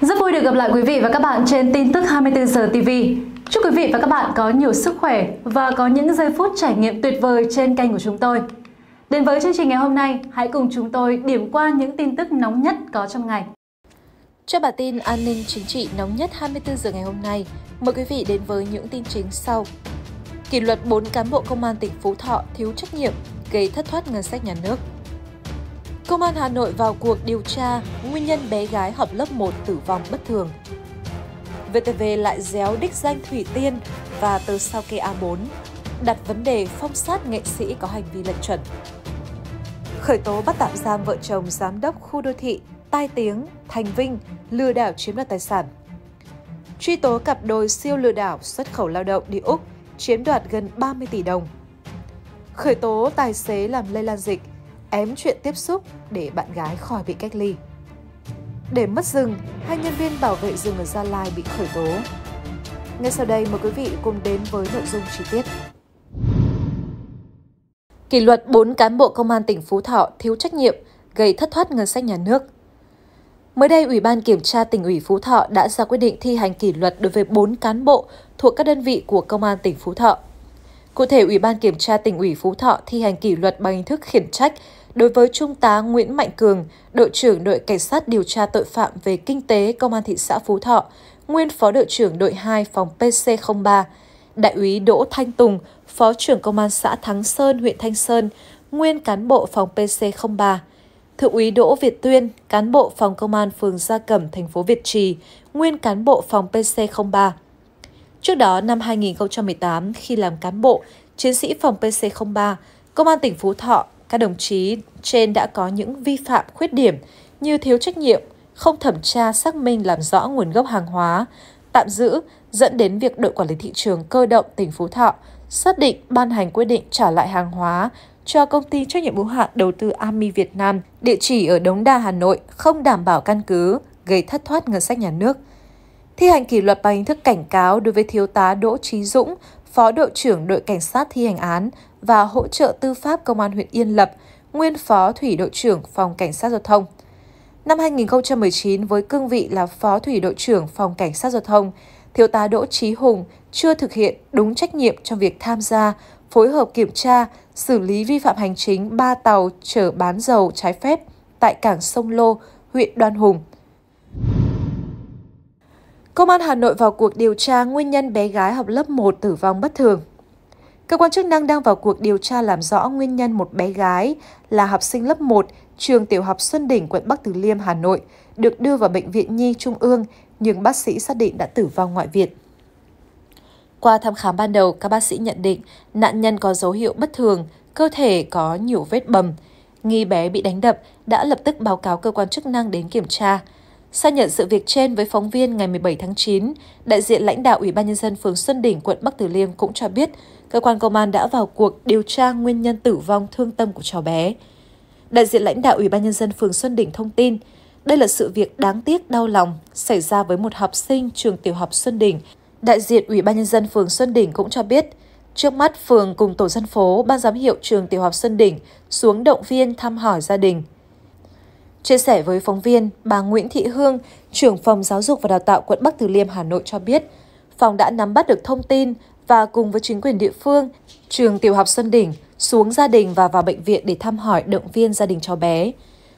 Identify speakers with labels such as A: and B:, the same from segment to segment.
A: Rất vui được gặp lại quý vị và các bạn trên tin tức 24 giờ TV. Chúc quý vị và các bạn có nhiều sức khỏe và có những giây phút trải nghiệm tuyệt vời trên kênh của chúng tôi. Đến với chương trình ngày hôm nay, hãy cùng chúng tôi điểm qua những tin tức nóng nhất có trong ngày. Cho bản tin an ninh chính trị nóng nhất 24 giờ ngày hôm nay, mời quý vị đến với những tin chính sau. Kỷ luật 4 cán bộ công an tỉnh Phú Thọ thiếu trách nhiệm gây thất thoát ngân sách nhà nước. Công an Hà Nội vào cuộc điều tra nguyên nhân bé gái học lớp 1 tử vong bất thường. VTV lại déo đích danh Thủy Tiên và tờ sao kê A4, đặt vấn đề phong sát nghệ sĩ có hành vi lệch chuẩn. Khởi tố bắt tạm giam vợ chồng giám đốc khu đô thị tai tiếng, thành vinh, lừa đảo chiếm đoạt tài sản. Truy tố cặp đôi siêu lừa đảo xuất khẩu lao động đi Úc, chiếm đoạt gần 30 tỷ đồng. Khởi tố tài xế làm lây lan dịch, ém chuyện tiếp xúc để bạn gái khỏi bị cách ly. Để mất rừng, hai nhân viên bảo vệ rừng ở Gia Lai bị khởi tố. Ngay sau đây mời quý vị cùng đến với nội dung chi tiết. Kỷ luật 4 cán bộ công an tỉnh Phú Thọ thiếu trách nhiệm, gây thất thoát ngân sách nhà nước. Mới đây, Ủy ban Kiểm tra tỉnh ủy Phú Thọ đã ra quyết định thi hành kỷ luật đối với 4 cán bộ thuộc các đơn vị của Công an tỉnh Phú Thọ. Cụ thể, Ủy ban Kiểm tra tỉnh ủy Phú Thọ thi hành kỷ luật bằng hình thức khiển trách đối với Trung tá Nguyễn Mạnh Cường, đội trưởng đội Cảnh sát điều tra tội phạm về kinh tế Công an thị xã Phú Thọ, nguyên phó đội trưởng đội 2 phòng PC03, đại úy Đỗ Thanh Tùng, phó trưởng Công an xã Thắng Sơn, huyện Thanh Sơn, nguyên cán bộ phòng PC03, Thượng úy Đỗ Việt Tuyên, cán bộ phòng công an phường Gia Cẩm, thành phố Việt Trì, nguyên cán bộ phòng PC03. Trước đó, năm 2018, khi làm cán bộ, chiến sĩ phòng PC03, Công an tỉnh Phú Thọ các đồng chí trên đã có những vi phạm khuyết điểm như thiếu trách nhiệm, không thẩm tra xác minh làm rõ nguồn gốc hàng hóa, tạm giữ dẫn đến việc đội quản lý thị trường cơ động tỉnh Phú Thọ xác định ban hành quyết định trả lại hàng hóa cho công ty trách nhiệm hữu hạn đầu tư Ami Việt Nam, địa chỉ ở Đống Đa, Hà Nội không đảm bảo căn cứ, gây thất thoát ngân sách nhà nước. Thi hành kỷ luật bằng hình thức cảnh cáo đối với thiếu tá Đỗ Trí Dũng, Phó đội trưởng đội cảnh sát thi hành án và hỗ trợ tư pháp Công an huyện Yên Lập, nguyên phó thủy đội trưởng phòng cảnh sát giao thông. Năm 2019 với cương vị là phó thủy đội trưởng phòng cảnh sát giao thông, thiếu tá Đỗ Chí Hùng chưa thực hiện đúng trách nhiệm trong việc tham gia, phối hợp kiểm tra, xử lý vi phạm hành chính 3 tàu chở bán dầu trái phép tại cảng Sông Lô, huyện Đoan Hùng. Công an Hà Nội vào cuộc điều tra nguyên nhân bé gái học lớp 1 tử vong bất thường. Cơ quan chức năng đang vào cuộc điều tra làm rõ nguyên nhân một bé gái là học sinh lớp 1 trường tiểu học Xuân Đỉnh, quận Bắc Từ Liêm, Hà Nội, được đưa vào Bệnh viện Nhi Trung ương, nhưng bác sĩ xác định đã tử vong ngoại viện. Qua thăm khám ban đầu, các bác sĩ nhận định nạn nhân có dấu hiệu bất thường, cơ thể có nhiều vết bầm. Nghi bé bị đánh đập đã lập tức báo cáo cơ quan chức năng đến kiểm tra. Xác nhận sự việc trên với phóng viên ngày 17 tháng 9, đại diện lãnh đạo Ủy ban Nhân dân phường Xuân Đỉnh, quận Bắc Từ Liêm cũng cho biết cơ quan công an đã vào cuộc điều tra nguyên nhân tử vong thương tâm của cháu bé. Đại diện lãnh đạo Ủy ban Nhân dân phường Xuân Đỉnh thông tin, đây là sự việc đáng tiếc đau lòng xảy ra với một học sinh trường tiểu học Xuân Đỉnh. Đại diện Ủy ban Nhân dân phường Xuân Đỉnh cũng cho biết, Trước mắt, phường cùng tổ dân phố, ban giám hiệu trường tiểu học Xuân Đỉnh xuống động viên thăm hỏi gia đình. Chia sẻ với phóng viên, bà Nguyễn Thị Hương, trưởng phòng giáo dục và đào tạo quận Bắc Từ Liêm, Hà Nội cho biết, phòng đã nắm bắt được thông tin và cùng với chính quyền địa phương, trường tiểu học Xuân Đỉnh xuống gia đình và vào bệnh viện để thăm hỏi động viên gia đình cháu bé.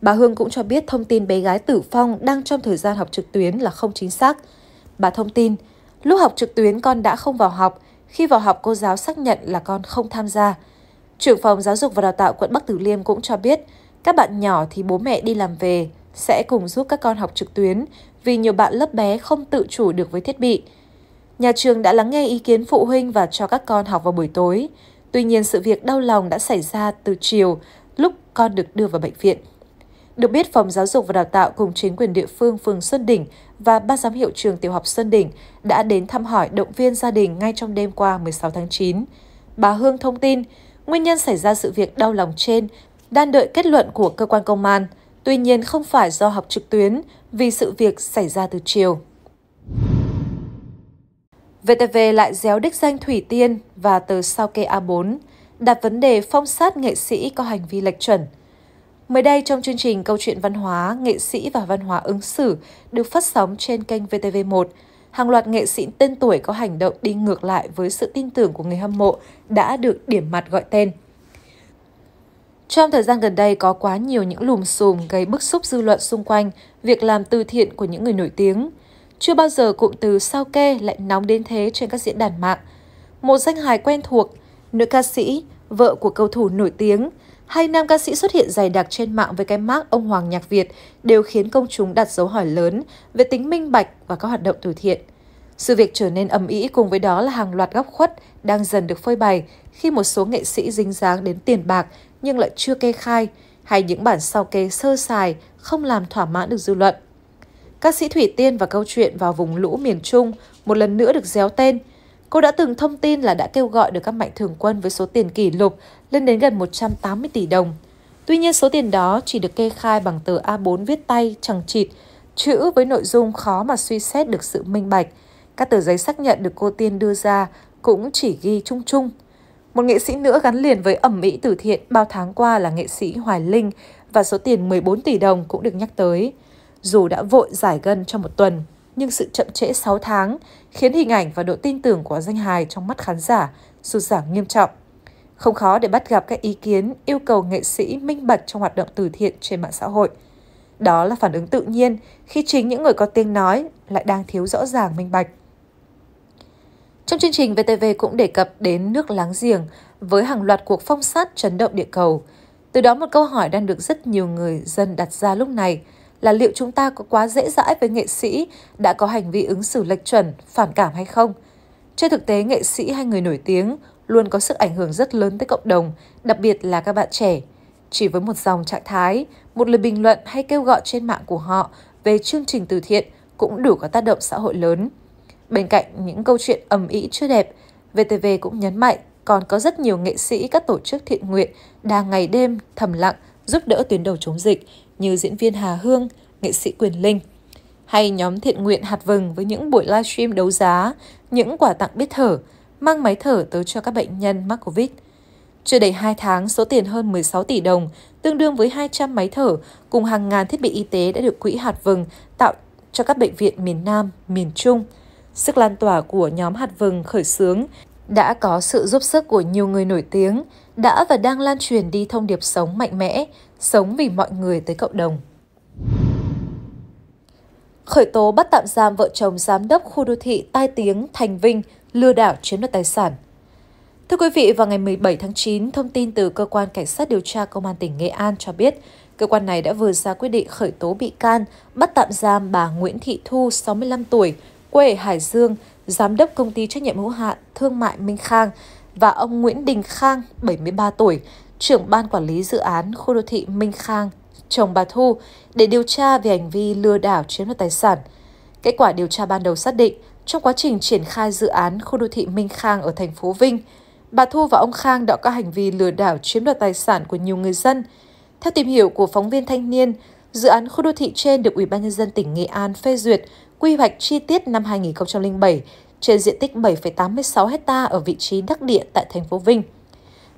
A: Bà Hương cũng cho biết thông tin bé gái tử vong đang trong thời gian học trực tuyến là không chính xác. Bà thông tin, lúc học trực tuyến con đã không vào học, khi vào học cô giáo xác nhận là con không tham gia. Trưởng phòng giáo dục và đào tạo quận Bắc Từ Liêm cũng cho biết, các bạn nhỏ thì bố mẹ đi làm về sẽ cùng giúp các con học trực tuyến vì nhiều bạn lớp bé không tự chủ được với thiết bị. Nhà trường đã lắng nghe ý kiến phụ huynh và cho các con học vào buổi tối. Tuy nhiên sự việc đau lòng đã xảy ra từ chiều lúc con được đưa vào bệnh viện. Được biết, Phòng Giáo dục và Đào tạo cùng chính quyền địa phương phường Xuân Đỉnh và Ban giám hiệu trường tiểu học Xuân Đỉnh đã đến thăm hỏi động viên gia đình ngay trong đêm qua 16 tháng 9. Bà Hương thông tin, nguyên nhân xảy ra sự việc đau lòng trên đang đợi kết luận của cơ quan công an, tuy nhiên không phải do học trực tuyến vì sự việc xảy ra từ chiều. VTV lại déo đích danh Thủy Tiên và tờ Sao Kê A4, đặt vấn đề phong sát nghệ sĩ có hành vi lệch chuẩn. Mới đây trong chương trình Câu chuyện văn hóa, nghệ sĩ và văn hóa ứng xử được phát sóng trên kênh VTV1, hàng loạt nghệ sĩ tên tuổi có hành động đi ngược lại với sự tin tưởng của người hâm mộ đã được điểm mặt gọi tên. Trong thời gian gần đây có quá nhiều những lùm xùm gây bức xúc dư luận xung quanh việc làm từ thiện của những người nổi tiếng. Chưa bao giờ cụm từ sao kê lại nóng đến thế trên các diễn đàn mạng. Một danh hài quen thuộc, nữ ca sĩ, vợ của cầu thủ nổi tiếng, hay nam ca sĩ xuất hiện dày đặc trên mạng với cái mác ông Hoàng Nhạc Việt đều khiến công chúng đặt dấu hỏi lớn về tính minh bạch và các hoạt động từ thiện – sự việc trở nên ầm ĩ cùng với đó là hàng loạt góc khuất đang dần được phơi bày khi một số nghệ sĩ dính dáng đến tiền bạc nhưng lại chưa kê khai hay những bản sao kê sơ sài không làm thỏa mãn được dư luận. ca sĩ Thủy Tiên và câu chuyện vào vùng lũ miền Trung một lần nữa được déo tên. Cô đã từng thông tin là đã kêu gọi được các mạnh thường quân với số tiền kỷ lục lên đến gần 180 tỷ đồng. Tuy nhiên số tiền đó chỉ được kê khai bằng tờ A4 viết tay, chẳng chịt, chữ với nội dung khó mà suy xét được sự minh bạch – các tờ giấy xác nhận được cô Tiên đưa ra cũng chỉ ghi chung chung. Một nghệ sĩ nữa gắn liền với ẩm mỹ từ thiện bao tháng qua là nghệ sĩ Hoài Linh và số tiền 14 tỷ đồng cũng được nhắc tới. Dù đã vội giải gân trong một tuần, nhưng sự chậm trễ 6 tháng khiến hình ảnh và độ tin tưởng của danh hài trong mắt khán giả sụt giảm nghiêm trọng. Không khó để bắt gặp các ý kiến yêu cầu nghệ sĩ minh bạch trong hoạt động từ thiện trên mạng xã hội. Đó là phản ứng tự nhiên khi chính những người có tiếng nói lại đang thiếu rõ ràng minh bạch. Trong chương trình, VTV cũng đề cập đến nước láng giềng với hàng loạt cuộc phong sát chấn động địa cầu. Từ đó một câu hỏi đang được rất nhiều người dân đặt ra lúc này là liệu chúng ta có quá dễ dãi với nghệ sĩ đã có hành vi ứng xử lệch chuẩn, phản cảm hay không? Trên thực tế, nghệ sĩ hay người nổi tiếng luôn có sức ảnh hưởng rất lớn tới cộng đồng, đặc biệt là các bạn trẻ. Chỉ với một dòng trạng thái, một lời bình luận hay kêu gọi trên mạng của họ về chương trình từ thiện cũng đủ có tác động xã hội lớn. Bên cạnh những câu chuyện ầm ĩ chưa đẹp, VTV cũng nhấn mạnh còn có rất nhiều nghệ sĩ các tổ chức thiện nguyện đang ngày đêm thầm lặng giúp đỡ tuyến đầu chống dịch như diễn viên Hà Hương, nghệ sĩ Quyền Linh, hay nhóm thiện nguyện hạt vừng với những buổi livestream đấu giá, những quả tặng biết thở, mang máy thở tới cho các bệnh nhân mắc Covid. Chưa đầy 2 tháng, số tiền hơn 16 tỷ đồng, tương đương với 200 máy thở cùng hàng ngàn thiết bị y tế đã được quỹ hạt vừng tạo cho các bệnh viện miền Nam, miền Trung – Sức lan tỏa của nhóm hạt vừng khởi xướng đã có sự giúp sức của nhiều người nổi tiếng, đã và đang lan truyền đi thông điệp sống mạnh mẽ, sống vì mọi người tới cộng đồng. Khởi tố bắt tạm giam vợ chồng giám đốc khu đô thị tai tiếng Thành Vinh lừa đảo chiếm đoạt tài sản. Thưa quý vị, vào ngày 17 tháng 9, thông tin từ cơ quan cảnh sát điều tra công an tỉnh Nghệ An cho biết, cơ quan này đã vừa ra quyết định khởi tố bị can, bắt tạm giam bà Nguyễn Thị Thu, 65 tuổi, quê Hải Dương, giám đốc công ty trách nhiệm hữu hạn thương mại Minh Khang và ông Nguyễn Đình Khang, 73 tuổi, trưởng ban quản lý dự án khu đô thị Minh Khang, chồng bà Thu, để điều tra về hành vi lừa đảo chiếm đoạt tài sản. Kết quả điều tra ban đầu xác định, trong quá trình triển khai dự án khu đô thị Minh Khang ở thành phố Vinh, bà Thu và ông Khang đã có hành vi lừa đảo chiếm đoạt tài sản của nhiều người dân. Theo tìm hiểu của phóng viên thanh niên, dự án khu đô thị trên được Ủy ban nhân dân tỉnh Nghệ An phê duyệt quy hoạch chi tiết năm 2007 trên diện tích 7,86 ha ở vị trí đắc địa tại thành phố Vinh.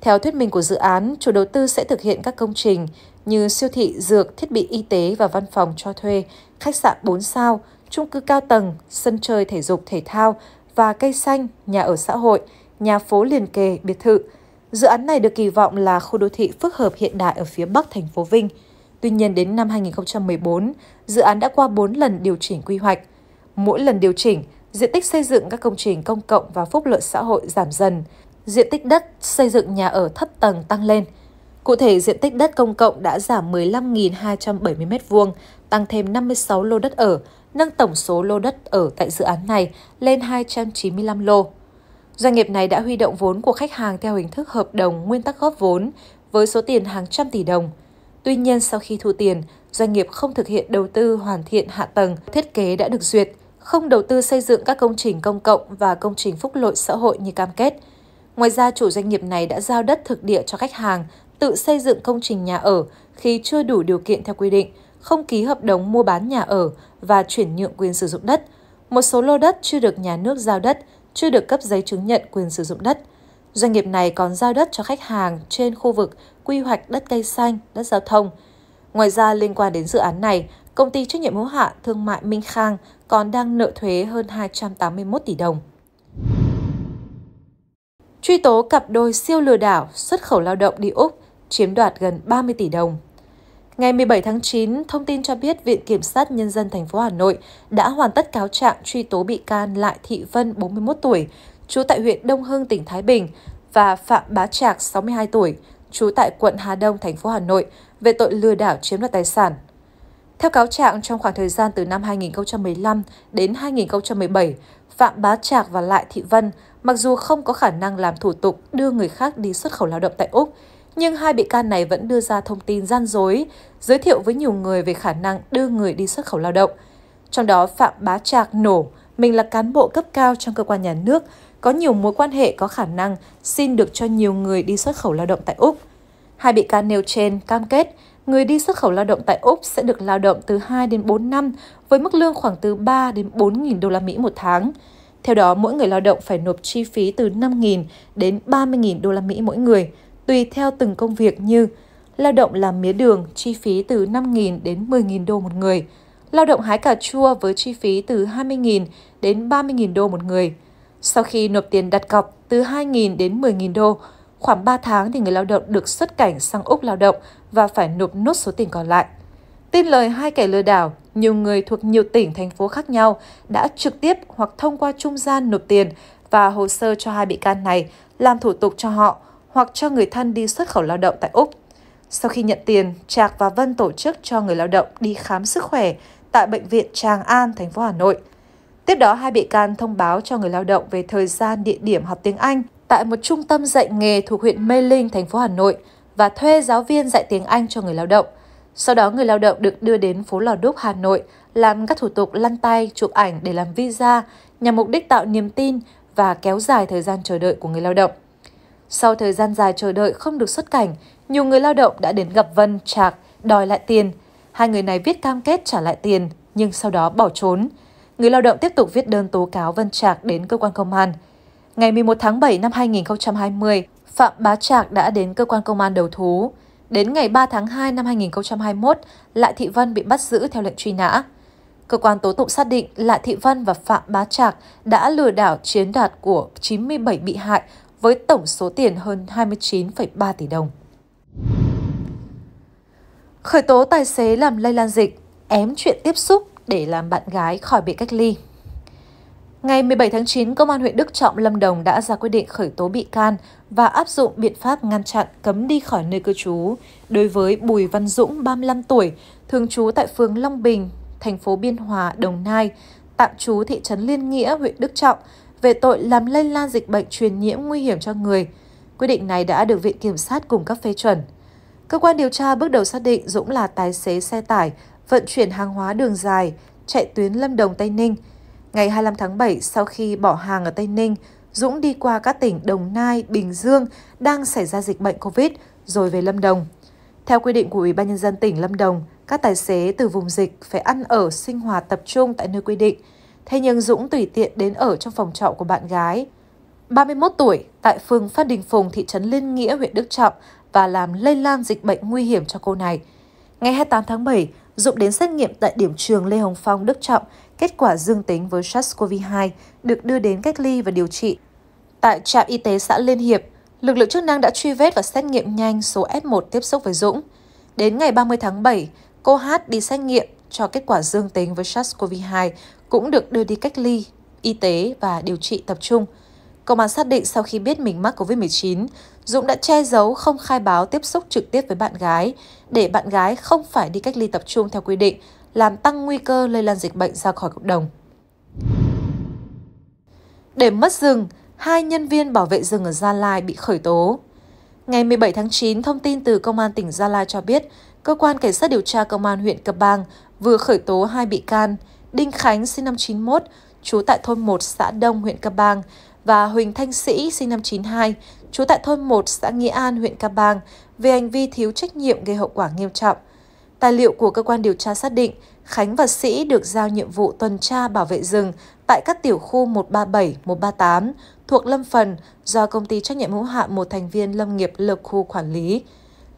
A: Theo thuyết minh của dự án, chủ đầu tư sẽ thực hiện các công trình như siêu thị, dược, thiết bị y tế và văn phòng cho thuê, khách sạn 4 sao, chung cư cao tầng, sân chơi thể dục thể thao và cây xanh, nhà ở xã hội, nhà phố liền kề, biệt thự. Dự án này được kỳ vọng là khu đô thị phức hợp hiện đại ở phía Bắc thành phố Vinh. Tuy nhiên đến năm 2014, dự án đã qua 4 lần điều chỉnh quy hoạch. Mỗi lần điều chỉnh, diện tích xây dựng các công trình công cộng và phúc lợi xã hội giảm dần, diện tích đất xây dựng nhà ở thấp tầng tăng lên. Cụ thể, diện tích đất công cộng đã giảm 15.270 m2, tăng thêm 56 lô đất ở, nâng tổng số lô đất ở tại dự án này lên 295 lô. Doanh nghiệp này đã huy động vốn của khách hàng theo hình thức hợp đồng nguyên tắc góp vốn với số tiền hàng trăm tỷ đồng – Tuy nhiên, sau khi thu tiền, doanh nghiệp không thực hiện đầu tư hoàn thiện hạ tầng, thiết kế đã được duyệt, không đầu tư xây dựng các công trình công cộng và công trình phúc lợi xã hội như cam kết. Ngoài ra, chủ doanh nghiệp này đã giao đất thực địa cho khách hàng, tự xây dựng công trình nhà ở khi chưa đủ điều kiện theo quy định, không ký hợp đồng mua bán nhà ở và chuyển nhượng quyền sử dụng đất. Một số lô đất chưa được nhà nước giao đất, chưa được cấp giấy chứng nhận quyền sử dụng đất. Doanh nghiệp này còn giao đất cho khách hàng trên khu vực quy hoạch đất cây xanh, đất giao thông. Ngoài ra, liên quan đến dự án này, công ty trách nhiệm hữu hạn thương mại Minh Khang còn đang nợ thuế hơn 281 tỷ đồng. Truy tố cặp đôi siêu lừa đảo xuất khẩu lao động đi Úc chiếm đoạt gần 30 tỷ đồng. Ngày 17 tháng 9, thông tin cho biết Viện Kiểm sát Nhân dân thành phố Hà Nội đã hoàn tất cáo trạng truy tố bị can Lại Thị Vân, 41 tuổi, trú tại huyện Đông Hưng, tỉnh Thái Bình, và Phạm Bá Trạc, 62 tuổi, trú tại quận Hà Đông, thành phố Hà Nội về tội lừa đảo chiếm đoạt tài sản. Theo cáo trạng, trong khoảng thời gian từ năm 2015 đến 2017, Phạm Bá Trạc và Lại Thị Vân, mặc dù không có khả năng làm thủ tục đưa người khác đi xuất khẩu lao động tại Úc, nhưng hai bị can này vẫn đưa ra thông tin gian dối, giới thiệu với nhiều người về khả năng đưa người đi xuất khẩu lao động. Trong đó, Phạm Bá Trạc nổ mình là cán bộ cấp cao trong cơ quan nhà nước, có nhiều mối quan hệ có khả năng xin được cho nhiều người đi xuất khẩu lao động tại Úc. Hai bị can nêu trên cam kết người đi xuất khẩu lao động tại Úc sẽ được lao động từ 2 đến 4 năm với mức lương khoảng từ 3 đến 4.000 đô la Mỹ một tháng. Theo đó, mỗi người lao động phải nộp chi phí từ 5.000 đến 30.000 đô la Mỹ mỗi người, tùy theo từng công việc như lao động làm mía đường chi phí từ 5.000 đến 10.000 đô một người – lao động hái cà chua với chi phí từ 20.000 đến 30.000 đô một người. Sau khi nộp tiền đặt cọc từ 2.000 đến 10.000 đô, khoảng 3 tháng thì người lao động được xuất cảnh sang Úc lao động và phải nộp nốt số tiền còn lại. Tin lời hai kẻ lừa đảo, nhiều người thuộc nhiều tỉnh, thành phố khác nhau đã trực tiếp hoặc thông qua trung gian nộp tiền và hồ sơ cho hai bị can này làm thủ tục cho họ hoặc cho người thân đi xuất khẩu lao động tại Úc. Sau khi nhận tiền, Trạc và Vân tổ chức cho người lao động đi khám sức khỏe, tại Bệnh viện Tràng An, thành phố Hà Nội. Tiếp đó, hai bị can thông báo cho người lao động về thời gian địa điểm học tiếng Anh tại một trung tâm dạy nghề thuộc huyện Mê Linh, thành phố Hà Nội và thuê giáo viên dạy tiếng Anh cho người lao động. Sau đó, người lao động được đưa đến phố Lò Đúc, Hà Nội, làm các thủ tục lăn tay, chụp ảnh để làm visa nhằm mục đích tạo niềm tin và kéo dài thời gian chờ đợi của người lao động. Sau thời gian dài chờ đợi không được xuất cảnh, nhiều người lao động đã đến gặp Vân, Trạc, đòi lại tiền Hai người này viết cam kết trả lại tiền, nhưng sau đó bỏ trốn. Người lao động tiếp tục viết đơn tố cáo Vân Trạc đến cơ quan công an. Ngày 11 tháng 7 năm 2020, Phạm Bá Trạc đã đến cơ quan công an đầu thú. Đến ngày 3 tháng 2 năm 2021, Lại Thị Vân bị bắt giữ theo lệnh truy nã. Cơ quan tố tụng xác định Lại Thị Vân và Phạm Bá Trạc đã lừa đảo chiếm đoạt của 97 bị hại với tổng số tiền hơn 29,3 tỷ đồng. Khởi tố tài xế làm lây lan dịch, ém chuyện tiếp xúc để làm bạn gái khỏi bị cách ly. Ngày 17 tháng 9, Công an huyện Đức Trọng, Lâm Đồng đã ra quyết định khởi tố bị can và áp dụng biện pháp ngăn chặn cấm đi khỏi nơi cư trú đối với Bùi Văn Dũng, 35 tuổi, thường trú tại phường Long Bình, thành phố Biên Hòa, Đồng Nai, tạm trú thị trấn Liên Nghĩa, huyện Đức Trọng, về tội làm lây lan dịch bệnh truyền nhiễm nguy hiểm cho người. Quyết định này đã được Viện Kiểm sát cung cấp phê chuẩn. Cơ quan điều tra bước đầu xác định Dũng là tài xế xe tải, vận chuyển hàng hóa đường dài, chạy tuyến Lâm Đồng-Tây Ninh. Ngày 25 tháng 7, sau khi bỏ hàng ở Tây Ninh, Dũng đi qua các tỉnh Đồng Nai, Bình Dương đang xảy ra dịch bệnh COVID, rồi về Lâm Đồng. Theo quy định của Ủy ban Nhân dân tỉnh Lâm Đồng, các tài xế từ vùng dịch phải ăn ở sinh hoạt tập trung tại nơi quy định. Thế nhưng Dũng tùy tiện đến ở trong phòng trọ của bạn gái. 31 tuổi, tại phường Phát Đình Phùng, thị trấn Liên Nghĩa, huyện Đức Trọng, và làm lây lan dịch bệnh nguy hiểm cho cô này. Ngày 28 tháng 7, Dũng đến xét nghiệm tại điểm trường Lê Hồng Phong, Đức Trọng, kết quả dương tính với SARS-CoV-2, được đưa đến cách ly và điều trị. Tại trạm y tế xã Liên Hiệp, lực lượng chức năng đã truy vết và xét nghiệm nhanh số F1 tiếp xúc với Dũng. Đến ngày 30 tháng 7, cô Hát đi xét nghiệm cho kết quả dương tính với SARS-CoV-2 cũng được đưa đi cách ly, y tế và điều trị tập trung. Công an xác định sau khi biết mình mắc COVID-19, Dũng đã che giấu không khai báo tiếp xúc trực tiếp với bạn gái để bạn gái không phải đi cách ly tập trung theo quy định, làm tăng nguy cơ lây lan dịch bệnh ra khỏi cộng đồng. Để mất rừng, hai nhân viên bảo vệ rừng ở Gia Lai bị khởi tố. Ngày 17 tháng 9, thông tin từ Công an tỉnh Gia Lai cho biết, Cơ quan Cảnh sát điều tra Công an huyện Cập Bang vừa khởi tố hai bị can, Đinh Khánh sinh năm 91, trú tại thôn 1 xã Đông, huyện Cập Bang, và Huỳnh Thanh Sĩ sinh năm 92, trú tại thôn 1 xã Nghĩa An, huyện Ca Bang, về hành vi thiếu trách nhiệm gây hậu quả nghiêm trọng. Tài liệu của cơ quan điều tra xác định, Khánh và Sĩ được giao nhiệm vụ tuần tra bảo vệ rừng tại các tiểu khu 137, 138 thuộc Lâm Phần do công ty trách nhiệm hữu hạn một thành viên lâm nghiệp Lộc Khu quản lý.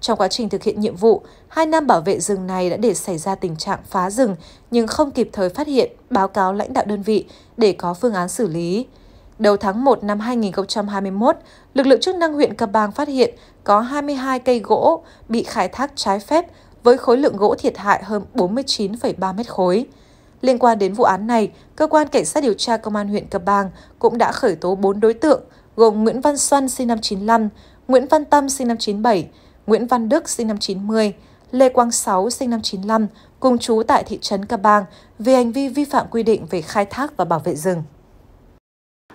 A: Trong quá trình thực hiện nhiệm vụ, hai nam bảo vệ rừng này đã để xảy ra tình trạng phá rừng nhưng không kịp thời phát hiện, báo cáo lãnh đạo đơn vị để có phương án xử lý. Đầu tháng 1 năm 2021, lực lượng chức năng huyện Cà Bang phát hiện có 22 cây gỗ bị khai thác trái phép với khối lượng gỗ thiệt hại hơn 49,3 mét khối. Liên quan đến vụ án này, cơ quan cảnh sát điều tra công an huyện Cà Bang cũng đã khởi tố 4 đối tượng gồm Nguyễn Văn Xuân sinh năm 95, Nguyễn Văn Tâm sinh năm 97, Nguyễn Văn Đức sinh năm 90, Lê Quang Sáu sinh năm 95 cùng chú tại thị trấn Cà Bang vì hành vi vi phạm quy định về khai thác và bảo vệ rừng.